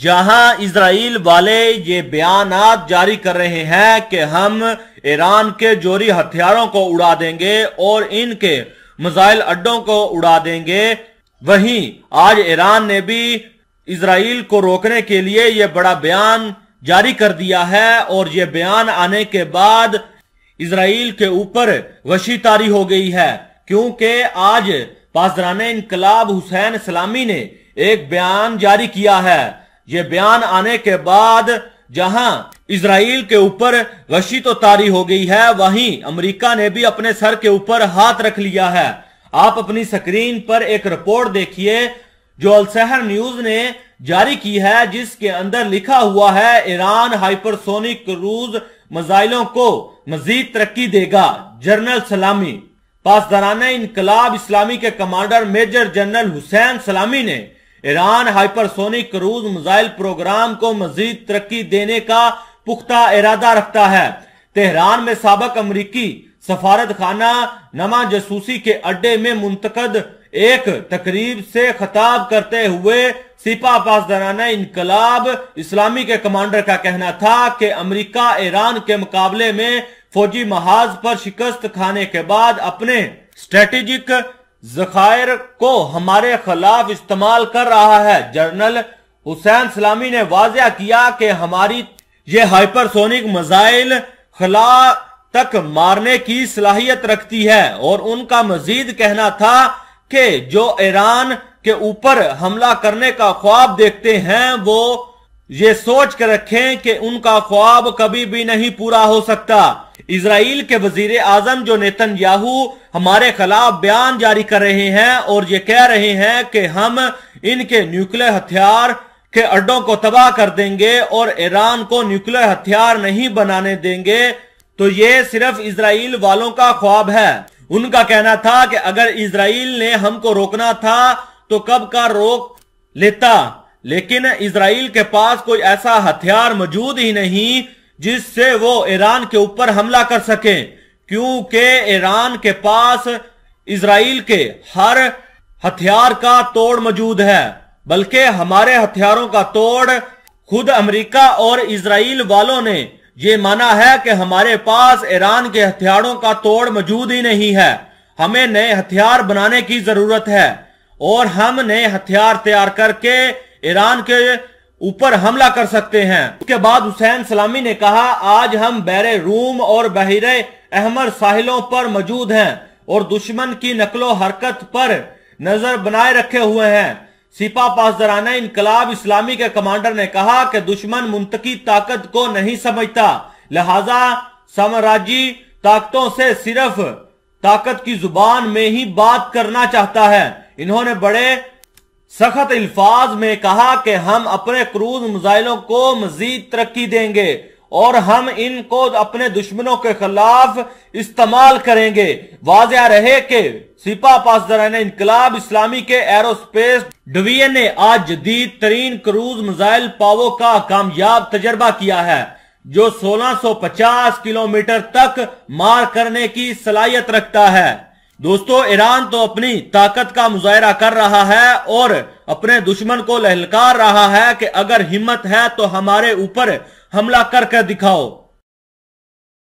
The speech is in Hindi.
जहां इसराइल वाले ये बयान जारी कर रहे हैं कि हम ईरान के जोरी हथियारों को उड़ा देंगे और इनके मिसाइल अड्डों को उड़ा देंगे वहीं आज ईरान ने भी इसराइल को रोकने के लिए ये बड़ा बयान जारी कर दिया है और ये बयान आने के बाद इसराइल के ऊपर वशी तारी हो गई है क्योंकि आज पासरान इनकलाब हुसैन सलामी ने एक बयान जारी किया है ये बयान आने के बाद जहां इसराइल के ऊपर गशी तो तारी हो गई है वहीं अमेरिका ने भी अपने सर के ऊपर हाथ रख लिया है आप अपनी स्क्रीन पर एक रिपोर्ट देखिए जो अलसहर न्यूज ने जारी की है जिसके अंदर लिखा हुआ है ईरान हाइपरसोनिक क्रूज मजाइलों को मजीद तरक्की देगा जनरल सलामी पासदाराना इनकलाब इस्लामी के commander major general Hossein Salami ने Iran hypersonic cruise missile program को मजीद तरक्की देने का पुख्ता इरादा रखता है तेहरान में सबक अमरीकी सफारत खाना नमा जसूसी के अड्डे में मुंतकद एक तकरीब से खताब करते हुए सिपा पासदाना इनकलाब इस्लामी के कमांडर का कहना था कि अमरीका ईरान के मुकाबले में फौजी महाज पर शिकस्त खाने के बाद अपने स्ट्रेटेजिक जखायर को हमारे खिलाफ इस्तेमाल कर रहा है जनरल हुसैन सलामी ने वाजिया किया कि हमारी ये हाइपरसोनिक मिजाइल खला तक मारने की सलाहियत रखती है और उनका मजीद कहना था कि जो ईरान के ऊपर हमला करने का ख्वाब देखते हैं वो ये सोच कर रखें कि उनका ख्वाब कभी भी नहीं पूरा हो सकता इसराइल के वजीर आजम जो नेतन याहू हमारे खिलाफ बयान जारी कर रहे हैं और ये कह रहे हैं कि हम इनके न्यूक्लियर हथियार के अड्डों को तबाह कर देंगे और ईरान को न्यूक्लियर हथियार नहीं बनाने देंगे तो ये सिर्फ इसराइल वालों का ख्वाब है उनका कहना था कि अगर इसराइल ने हमको रोकना था तो कब का रोक लेता लेकिन इसराइल के पास कोई ऐसा हथियार मौजूद ही नहीं जिससे वो ईरान के ऊपर हमला कर सकें क्योंकि ईरान के पास इसराइल के हर हथियार का तोड़ मौजूद है बल्कि हमारे हथियारों का तोड़ खुद अमेरिका और इसराइल वालों ने ये माना है कि हमारे पास ईरान के हथियारों का तोड़ मौजूद ही नहीं है हमें नए हथियार बनाने की जरूरत है और हम नए हथियार तैयार करके ईरान के ऊपर हमला कर सकते हैं उसके बाद हुसैन सलामी ने कहा आज हम बैर रूम और बहिर अहमर साहिलों पर मौजूद हैं और दुश्मन की नकलो हरकत पर नजर बनाए रखे हुए हैं सिपा पासदराना इनकलाब इस्लामी के कमांडर ने कहा कि दुश्मन मुंतकी ताकत को नहीं समझता लिहाजा साम्राज्य ताकतों से सिर्फ ताकत की जुबान में ही बात करना चाहता है इन्होंने बड़े सख्त अल्फाज में कहा कि हम अपने क्रूज मिजाइलों को मजीद तरक्की देंगे और हम इनको अपने दुश्मनों के खिलाफ इस्तेमाल करेंगे वाजह रहे कि सिपा पासदारान इनकलाब इस्लामी के एरोस्पेस डिवीजन ने आज जदीद तरीन क्रूज मिजाइल पावो का कामयाब तजर्बा किया है जो 1650 किलोमीटर तक मार करने की सलाहियत रखता है दोस्तों ईरान तो अपनी ताकत का मुजाहरा कर रहा है और अपने दुश्मन को लहलकार रहा है कि अगर हिम्मत है तो हमारे ऊपर हमला करके दिखाओ